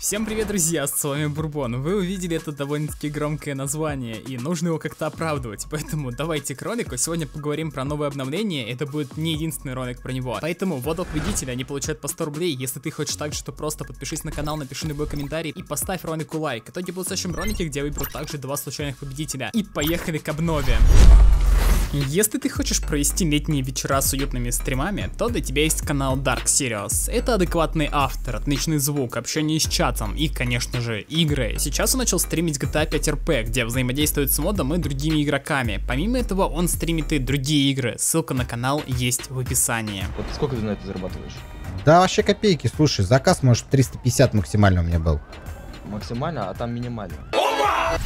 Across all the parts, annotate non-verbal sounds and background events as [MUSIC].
Всем привет, друзья, с вами Бурбон. Вы увидели это довольно-таки громкое название, и нужно его как-то оправдывать, [LAUGHS] поэтому давайте к ролику. Сегодня поговорим про новое обновление, это будет не единственный ролик про него. Поэтому вот от победителя они получают по 100 рублей. Если ты хочешь так же, то просто подпишись на канал, напиши любой комментарий и поставь ролику лайк. Итоги будут в следующем ролике, где я выберу также два случайных победителя. И поехали к обнове. Если ты хочешь провести летние вечера с уютными стримами, то для тебя есть канал Dark Serious. Это адекватный автор, отличный звук, общение с чатом и, конечно же, игры. Сейчас он начал стримить GTA 5 RP, где взаимодействует с модом и другими игроками. Помимо этого, он стримит и другие игры. Ссылка на канал есть в описании. Вот сколько ты на это зарабатываешь? Да вообще копейки, слушай, заказ может 350 максимально у меня был. Максимально, а там минимально. Опа!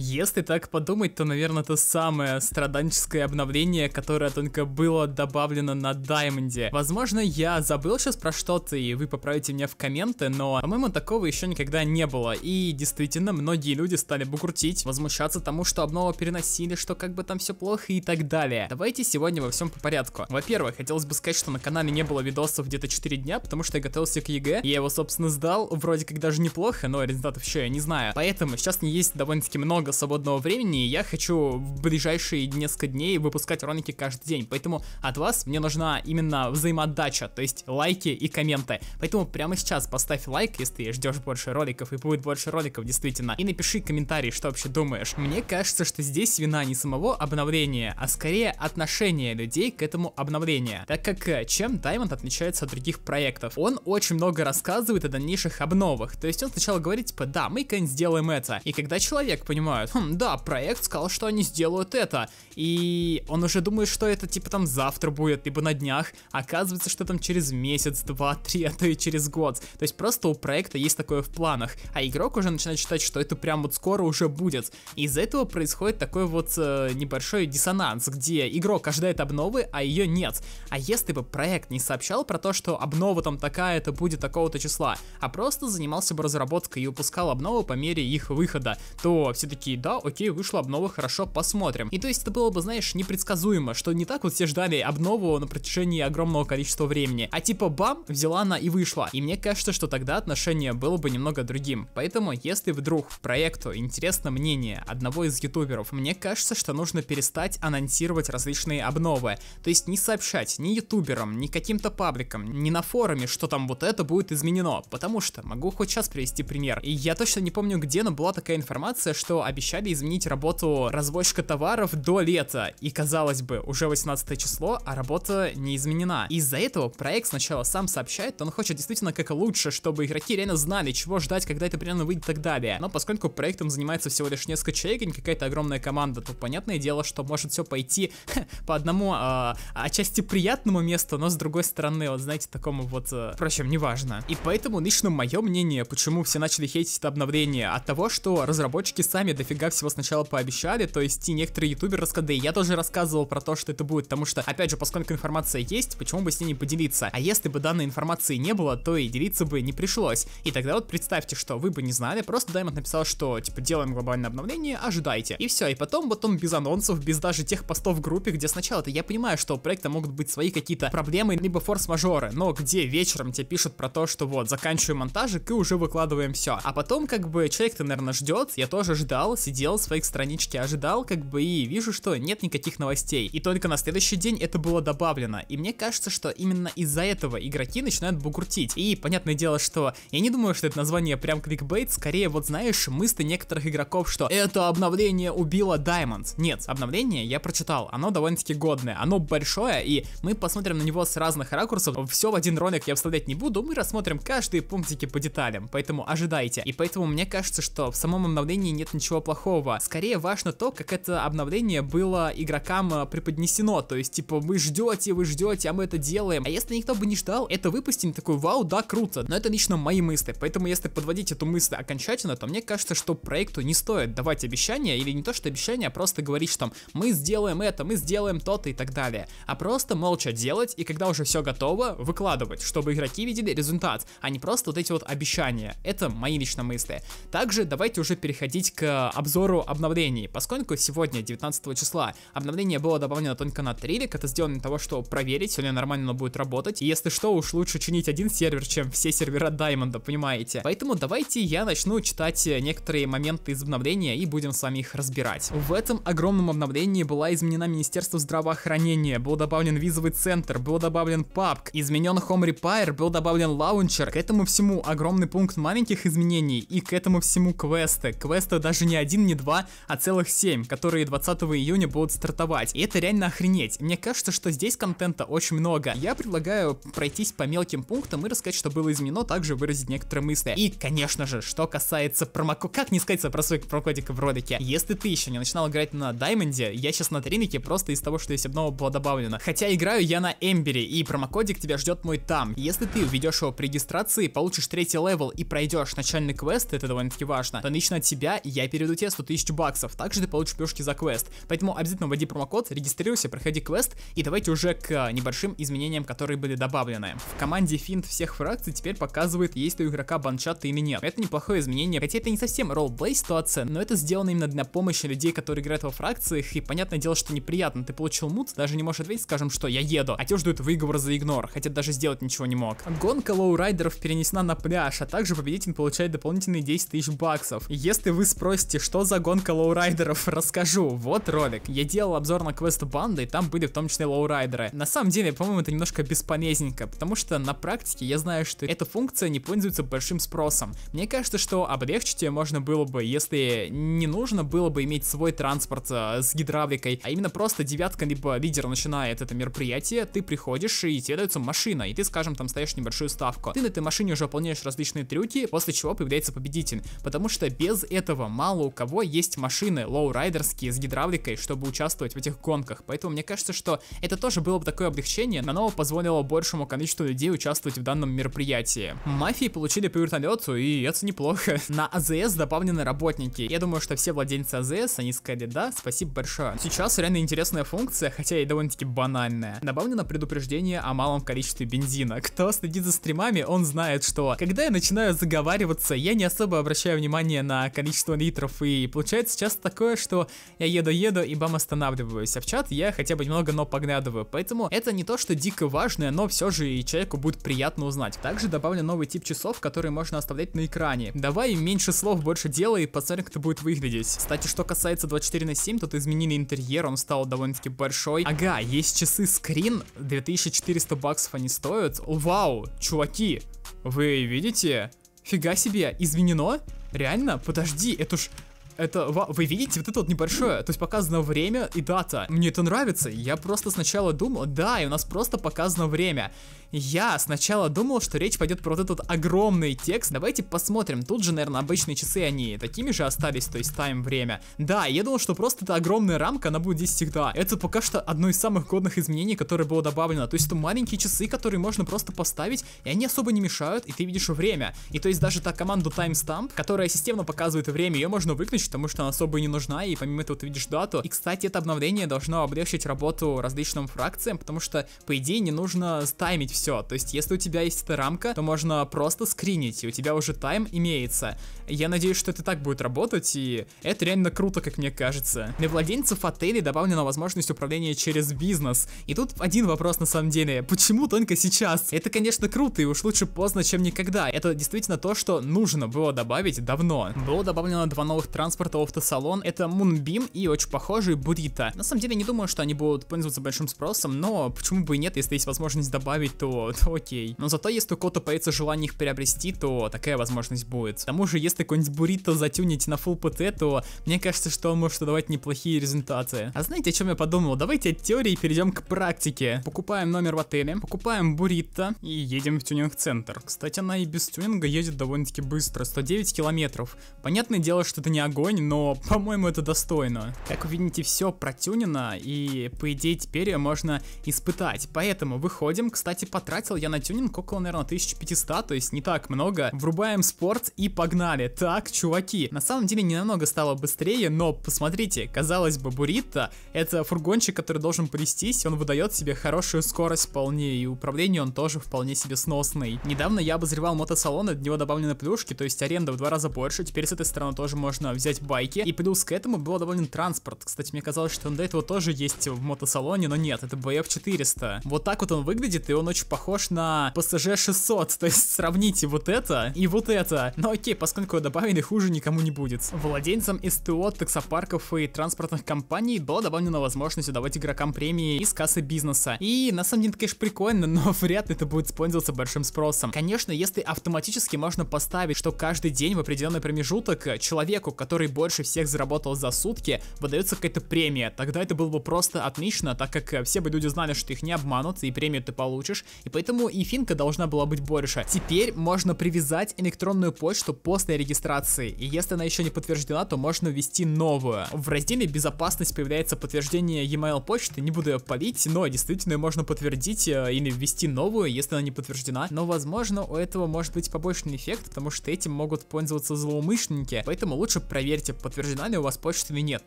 Если так подумать, то, наверное, это самое страданческое обновление, которое только было добавлено на Даймонде. Возможно, я забыл сейчас про что-то, и вы поправите меня в комменты, но, по-моему, такого еще никогда не было. И действительно, многие люди стали букрутить, возмущаться тому, что обнова переносили, что как бы там все плохо и так далее. Давайте сегодня во всем по порядку. Во-первых, хотелось бы сказать, что на канале не было видосов где-то 4 дня, потому что я готовился к ЕГЭ. Я его, собственно, сдал, вроде как даже неплохо, но результатов еще я не знаю. Поэтому сейчас не есть довольно-таки много много свободного времени, и я хочу в ближайшие несколько дней выпускать ролики каждый день. Поэтому от вас мне нужна именно взаимодача, то есть лайки и комменты. Поэтому прямо сейчас поставь лайк, если ты ждешь больше роликов, и будет больше роликов действительно. И напиши комментарий, что вообще думаешь. Мне кажется, что здесь вина не самого обновления, а скорее отношение людей к этому обновлению. Так как э, чем Diamond отличается от других проектов? Он очень много рассказывает о дальнейших обновах. То есть он сначала говорит, типа, да, мы, конечно, сделаем это. И когда человек понимает, понимают, хм, да, проект сказал, что они сделают это, и он уже думает, что это типа там завтра будет, либо на днях, оказывается, что там через месяц, два, три, [LAUGHS] а то и через год, то есть просто у проекта есть такое в планах, а игрок уже начинает считать, что это прям вот скоро уже будет, и из-за этого происходит такой вот э, небольшой диссонанс, где игрок ожидает обновы, а ее нет, а если бы проект не сообщал про то, что обнова там такая-то будет такого-то числа, а просто занимался бы разработкой и выпускал обновы по мере их выхода, то все-таки такие, да, окей, вышла обнова, хорошо, посмотрим. И то есть это было бы, знаешь, непредсказуемо, что не так вот все ждали обнову на протяжении огромного количества времени, а типа бам, взяла она и вышла. И мне кажется, что тогда отношение было бы немного другим. Поэтому, если вдруг проекту интересно мнение одного из ютуберов, мне кажется, что нужно перестать анонсировать различные обновы. То есть не сообщать ни ютуберам, ни каким-то пабликам, ни на форуме, что там вот это будет изменено. Потому что, могу хоть сейчас привести пример. И я точно не помню, где, но была такая информация, что обещали изменить работу развозчика товаров до лета. И казалось бы, уже 18 число, а работа не изменена. Из-за этого проект сначала сам сообщает, что он хочет действительно как лучше, чтобы игроки реально знали, чего ждать, когда это примерно выйдет и так далее. Но поскольку проектом занимается всего лишь несколько человек, а не какая-то огромная команда, то понятное дело, что может все пойти ха, [LAUGHS] по одному э, отчасти приятному месту, но с другой стороны, вот знаете, такому вот, э, впрочем, неважно. И поэтому лично мое мнение, почему все начали хейтить это обновление, от того, что разработчики сами дофига всего сначала пообещали, то есть и некоторые ютуберы рассказали, я тоже рассказывал про то, что это будет, потому что, опять же, поскольку информация есть, почему бы с ней не поделиться? А если бы данной информации не было, то и делиться бы не пришлось. И тогда вот представьте, что вы бы не знали, просто Даймонд написал, что, типа, делаем глобальное обновление, ожидайте. И все, и потом вот он без анонсов, без даже тех постов в группе, где сначала-то я понимаю, что у проекта могут быть свои какие-то проблемы, либо форс-мажоры, но где вечером тебе пишут про то, что вот, заканчиваю монтажик и уже выкладываем все. А потом, как бы, человек-то, наверное, ждет, я тоже ждал, ждал, сидел своих страничке, ожидал, как бы и вижу, что нет никаких новостей. И только на следующий день это было добавлено. И мне кажется, что именно из-за этого игроки начинают бугуртить. И понятное дело, что я не думаю, что это название прям кликбейт, скорее вот знаешь, мысли некоторых игроков, что это обновление убило Diamonds. Нет, обновление я прочитал, оно довольно-таки годное, оно большое, и мы посмотрим на него с разных ракурсов, все в один ролик я вставлять не буду, мы рассмотрим каждые пунктики по деталям, поэтому ожидайте. И поэтому мне кажется, что в самом обновлении нет ничего ничего плохого. Скорее важно то, как это обновление было игрокам э, преподнесено. То есть, типа, вы ждете, вы ждете, а мы это делаем. А если никто бы не ждал, это выпустим такой, вау, да, круто. Но это лично мои мысли. Поэтому, если подводить эту мысль окончательно, то мне кажется, что проекту не стоит давать обещания, или не то, что обещания, а просто говорить, что мы сделаем это, мы сделаем то-то и так далее. А просто молча делать, и когда уже все готово, выкладывать, чтобы игроки видели результат, а не просто вот эти вот обещания. Это мои лично мысли. Также давайте уже переходить к обзору обновлений, поскольку сегодня, 19 числа, обновление было добавлено только на Трилик, это сделано для того, чтобы проверить, все ли нормально оно будет работать, и если что, уж лучше чинить один сервер, чем все сервера Даймонда, понимаете? Поэтому давайте я начну читать некоторые моменты из обновления и будем с вами их разбирать. В этом огромном обновлении была изменена Министерство здравоохранения, был добавлен визовый центр, был добавлен папк, изменен Home Repair, был добавлен лаунчер, к этому всему огромный пункт маленьких изменений и к этому всему квесты. Квесты даже не один, не два, а целых семь, которые 20 июня будут стартовать. И это реально охренеть. Мне кажется, что здесь контента очень много. Я предлагаю пройтись по мелким пунктам и рассказать, что было изменено, также выразить некоторые мысли. И, конечно же, что касается промоко... Как не сказать про свой промокодик в ролике? Если ты еще не начинал играть на Даймонде, я сейчас на Тринике просто из того, что есть обнова было добавлено. Хотя играю я на Эмбере, и промокодик тебя ждет мой там. Если ты введешь его при регистрации, получишь третий левел и пройдешь начальный квест, это довольно-таки важно, то лично от тебя я перед переведу 100 тысяч баксов. Также ты получишь плюшки за квест. Поэтому обязательно вводи промокод, регистрируйся, проходи квест. И давайте уже к а, небольшим изменениям, которые были добавлены. В команде финт всех фракций теперь показывает, есть ли у игрока баншат или нет. Это неплохое изменение, хотя это не совсем роллплей ситуация, но это сделано именно для помощи людей, которые играют во фракциях. И понятное дело, что неприятно. Ты получил мут, даже не можешь ответить, скажем, что я еду. А те ждут выговор за игнор, хотя даже сделать ничего не мог. Гонка лоурайдеров перенесена на пляж, а также победитель получает дополнительные 10 тысяч баксов. если вы спросите, новости, что за гонка лоурайдеров, расскажу. Вот ролик. Я делал обзор на квест банды, и там были в том числе лоурайдеры. На самом деле, по-моему, это немножко бесполезненько, потому что на практике я знаю, что эта функция не пользуется большим спросом. Мне кажется, что облегчить ее можно было бы, если не нужно было бы иметь свой транспорт э, с гидравликой, а именно просто девятка либо лидер начинает это мероприятие, ты приходишь и тебе дается машина, и ты, скажем, там ставишь небольшую ставку. Ты на этой машине уже выполняешь различные трюки, после чего появляется победитель, потому что без этого мало мало у кого есть машины лоурайдерские с гидравликой, чтобы участвовать в этих гонках. Поэтому мне кажется, что это тоже было бы такое облегчение, но оно позволило большему количеству людей участвовать в данном мероприятии. Мафии получили по вертолету, и это неплохо. [LAUGHS] На АЗС добавлены работники. Я думаю, что все владельцы АЗС, они сказали да, спасибо большое. Сейчас реально интересная функция, хотя и довольно-таки банальная. Добавлено предупреждение о малом количестве бензина. Кто следит за стримами, он знает, что когда я начинаю заговариваться, я не особо обращаю внимание на количество литров роликов, и получается часто такое, что я еду-еду и бам останавливаюсь, а в чат я хотя бы немного, но поглядываю, поэтому это не то, что дико важное, но все же и человеку будет приятно узнать. Также добавлю новый тип часов, которые можно оставлять на экране. Давай меньше слов, больше дела и посмотрим, как это будет выглядеть. Кстати, что касается 24 на 7, тут изменили интерьер, он стал довольно-таки большой. Ага, есть часы скрин, 2400 баксов они стоят. Вау, чуваки, вы видите? Фига себе, изменено? Реально? Подожди, это ж это... Вы видите, вот это вот небольшое, то есть показано время и дата. Мне это нравится, я просто сначала думал... Да, и у нас просто показано время. Я сначала думал, что речь пойдет про вот этот огромный текст. Давайте посмотрим. Тут же, наверное, обычные часы, они такими же остались, то есть тайм, время. Да, я думал, что просто это огромная рамка, она будет здесь всегда. Это пока что одно из самых годных изменений, которое было добавлено. То есть это маленькие часы, которые можно просто поставить, и они особо не мешают, и ты видишь время. И то есть даже та команда timestamp, которая системно показывает время, ее можно выключить, потому что она особо и не нужна, и помимо этого ты видишь дату. И, кстати, это обновление должно облегчить работу различным фракциям, потому что, по идее, не нужно стаймить все. То есть, если у тебя есть эта рамка, то можно просто скринить, и у тебя уже тайм имеется. Я надеюсь, что это так будет работать, и это реально круто, как мне кажется. Для владельцев отелей добавлена возможность управления через бизнес. И тут один вопрос на самом деле, почему только сейчас? Это, конечно, круто, и уж лучше поздно, чем никогда. Это действительно то, что нужно было добавить давно. Было добавлено два новых транспорта автотранспорта, автосалон, это Moonbeam и очень похожий Burrito. На самом деле не думаю, что они будут пользоваться большим спросом, но почему бы и нет, если есть возможность добавить, то, [LAUGHS] то окей. Но зато если у кого-то появится желание их приобрести, то такая возможность будет. К тому же, если какой-нибудь Буррито затюнить на full ПТ, то мне кажется, что он может давать неплохие результаты. А знаете, о чем я подумал? Давайте от теории перейдем к практике. Покупаем номер в отеле, покупаем Буррито и едем в тюнинг-центр. Кстати, она и без тюнинга едет довольно-таки быстро, 109 километров. Понятное дело, что это не огонь огонь, но, по-моему, это достойно. Как вы видите, все протюнено, и, по идее, теперь можно испытать. Поэтому выходим. Кстати, потратил я на тюнинг около, наверное, 1500, то есть не так много. Врубаем спорт и погнали. Так, чуваки, на самом деле не намного стало быстрее, но посмотрите, казалось бы, Буритто — это фургончик, который должен плестись, он выдает себе хорошую скорость вполне, и управление он тоже вполне себе сносный. Недавно я обозревал мотосалон, от него добавлены плюшки, то есть аренда в два раза больше, теперь с этой стороны тоже можно взять взять байки. И плюс к этому был доволен транспорт. Кстати, мне казалось, что он до этого тоже есть в мотосалоне, но нет, это BF 400. Вот так вот он выглядит, и он очень похож на PSG [LAUGHS] 600. То есть сравните вот это и вот это. Но окей, поскольку добавлены, хуже никому не будет. Владельцам СТО, таксопарков и транспортных компаний была добавлена возможность давать игрокам премии из кассы бизнеса. И на самом деле это, конечно, прикольно, [LAUGHS] но вряд ли это будет пользоваться большим спросом. Конечно, если автоматически можно поставить, что каждый день в определенный промежуток человеку, который который больше всех заработал за сутки, выдается какая-то премия. Тогда это было бы просто отлично, так как э, все бы люди знали, что их не обманут, и премию ты получишь, и поэтому и финка должна была быть больше. Теперь можно привязать электронную почту после регистрации, и если она еще не подтверждена, то можно ввести новую. В разделе «Безопасность» появляется подтверждение e-mail почты, не буду ее палить, но действительно можно подтвердить э, или ввести новую, если она не подтверждена, но возможно у этого может быть побочный эффект, потому что этим могут пользоваться злоумышленники, поэтому лучше проверить проверьте, подтверждена ли у вас почта или нет.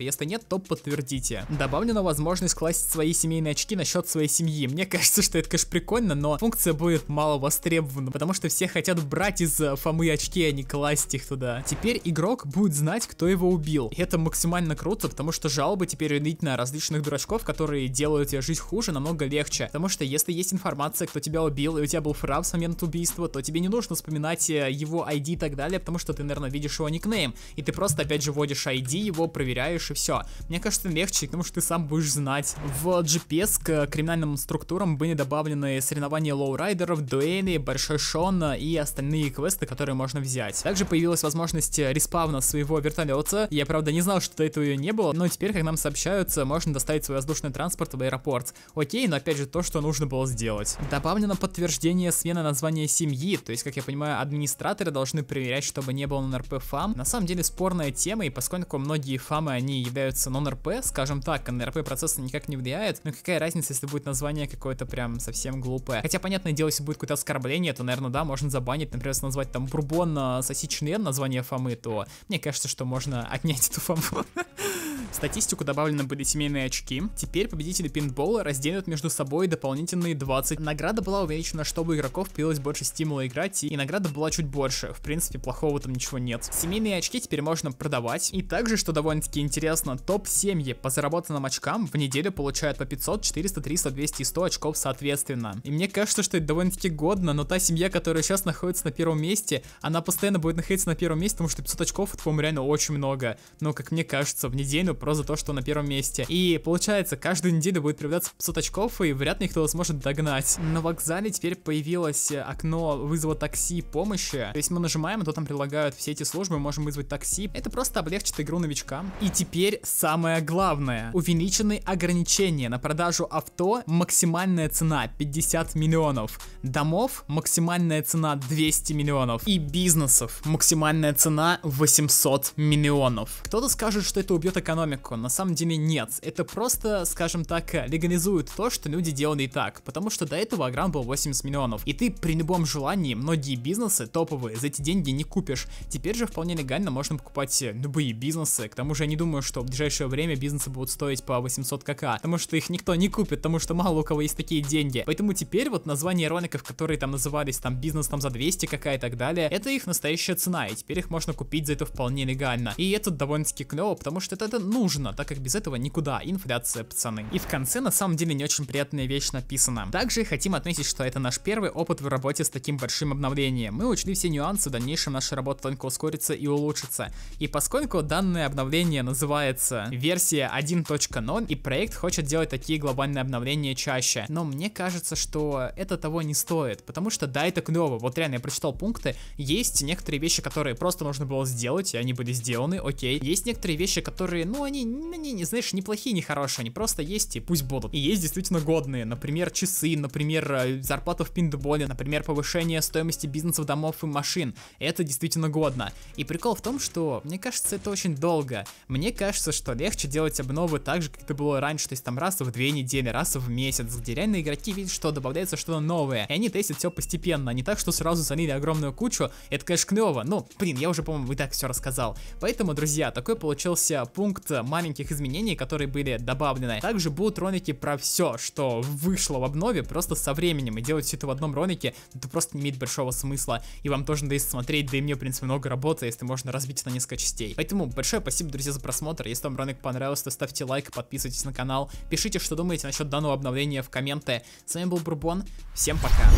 Если нет, то подтвердите. Добавлена возможность класть свои семейные очки на счет своей семьи. Мне [LAUGHS] кажется, что это, конечно, прикольно, но функция будет мало востребована, потому что все хотят брать из э, Фомы очки, а не класть их туда. Теперь игрок будет знать, кто его убил. И это максимально круто, потому что жалобы теперь идут на различных дурачков, которые делают тебе жизнь хуже, намного легче. Потому что если есть информация, кто тебя убил, и у тебя был фраг с момента убийства, то тебе не нужно вспоминать э, его ID и так далее, потому что ты, наверное, видишь его никнейм, и ты просто опять же вводишь ID, его проверяешь и все. Мне кажется, легче, потому что ты сам будешь знать. В GPS к криминальным структурам были добавлены соревнования лоурайдеров, дуэли, Большой Шон и остальные квесты, которые можно взять. Также появилась возможность респавна своего вертолета. Я, правда, не знал, что до этого ее не было, но теперь, как нам сообщаются, можно доставить свой воздушный транспорт в аэропорт. Окей, но опять же то, что нужно было сделать. Добавлено подтверждение смены названия семьи, то есть, как я понимаю, администраторы должны проверять, чтобы не было на РП фам. На самом деле спорная темы, и поскольку многие фамы, они являются нон-РП, скажем так, на РП процессы никак не влияет, ну какая разница, если будет название какое-то прям совсем глупое. Хотя, понятное дело, если будет какое-то оскорбление, то, наверное, да, можно забанить, например, если назвать там бурбон а, сосичный название фамы, то мне кажется, что можно отнять эту фаму. статистику добавлены были семейные очки. Теперь победители пинбола разделят между собой дополнительные 20. Награда была увеличена, чтобы у игроков пилось больше стимула играть, и награда была чуть больше. В принципе, плохого там ничего нет. Семейные очки теперь можно продавать выдавать. И также, что довольно-таки интересно, топ-семьи по заработанным очкам в неделю получают по 500, 400, 300, 200 и 100 очков соответственно. И мне кажется, что это довольно-таки годно, но та семья, которая сейчас находится на первом месте, она постоянно будет находиться на первом месте, потому что 500 очков, это, по-моему, реально очень много. Но как мне кажется, в неделю просто то, что на первом месте. И получается, каждую неделю будет прибавляться 500 очков, и вряд ли кто то сможет догнать. На вокзале теперь появилось э, окно вызова такси помощи. То есть мы нажимаем, и а то там предлагают все эти службы, можем вызвать такси. Это просто просто облегчит игру новичкам. И теперь самое главное. Увеличены ограничения на продажу авто, максимальная цена 50 миллионов. Домов максимальная цена 200 миллионов. И бизнесов максимальная цена 800 миллионов. Кто-то скажет, что это убьет экономику. На самом деле нет. Это просто, скажем так, легализует то, что люди делали и так. Потому что до этого аграм был 80 миллионов. И ты при любом желании многие бизнесы топовые за эти деньги не купишь. Теперь же вполне легально можно покупать э, же любые бизнесы. К тому же я не думаю, что в ближайшее время бизнесы будут стоить по 800 кк, потому что их никто не купит, потому что мало у кого есть такие деньги. Поэтому теперь вот название роликов, которые там назывались там бизнес там за 200 кк и так далее, это их настоящая цена, и теперь их можно купить за это вполне легально. И это довольно-таки клево, потому что это, это нужно, так как без этого никуда, инфляция, пацаны. И в конце на самом деле не очень приятная вещь написана. Также хотим отметить, что это наш первый опыт в работе с таким большим обновлением. Мы учли все нюансы, в дальнейшем наша работа только ускорится и улучшится. И поскольку данное обновление называется версия 1.0, и проект хочет делать такие глобальные обновления чаще, но мне кажется, что это того не стоит, потому что да, это клево, вот реально я прочитал пункты, есть некоторые вещи, которые просто нужно было сделать, и они были сделаны, окей, есть некоторые вещи, которые, ну, они, они не, знаешь, неплохие, не хорошие, они просто есть и пусть будут, и есть действительно годные, например, часы, например, э, зарплата в пиндболе, например, повышение стоимости бизнесов, домов и машин, это действительно годно, и прикол в том, что, мне кажется, это очень долго. Мне кажется, что легче делать обновы так же, как это было раньше, то есть там раз в две недели, раз в месяц, где реально игроки видят, что добавляется что-то новое, и они тестят все постепенно, а не так, что сразу залили огромную кучу, это, конечно, клево, ну, блин, я уже, по-моему, и так все рассказал. Поэтому, друзья, такой получился пункт маленьких изменений, которые были добавлены. Также будут ролики про все, что вышло в обнове, просто со временем, и делать все это в одном ролике, это просто не имеет большого смысла, и вам тоже надо смотреть, да и мне, в принципе, много работы, если можно разбить это на несколько частей новостей. Поэтому большое спасибо, друзья, за просмотр. Если вам ролик понравился, то ставьте лайк, подписывайтесь на канал, пишите, что думаете насчет данного обновления в комменты. С вами был Бурбон, всем пока.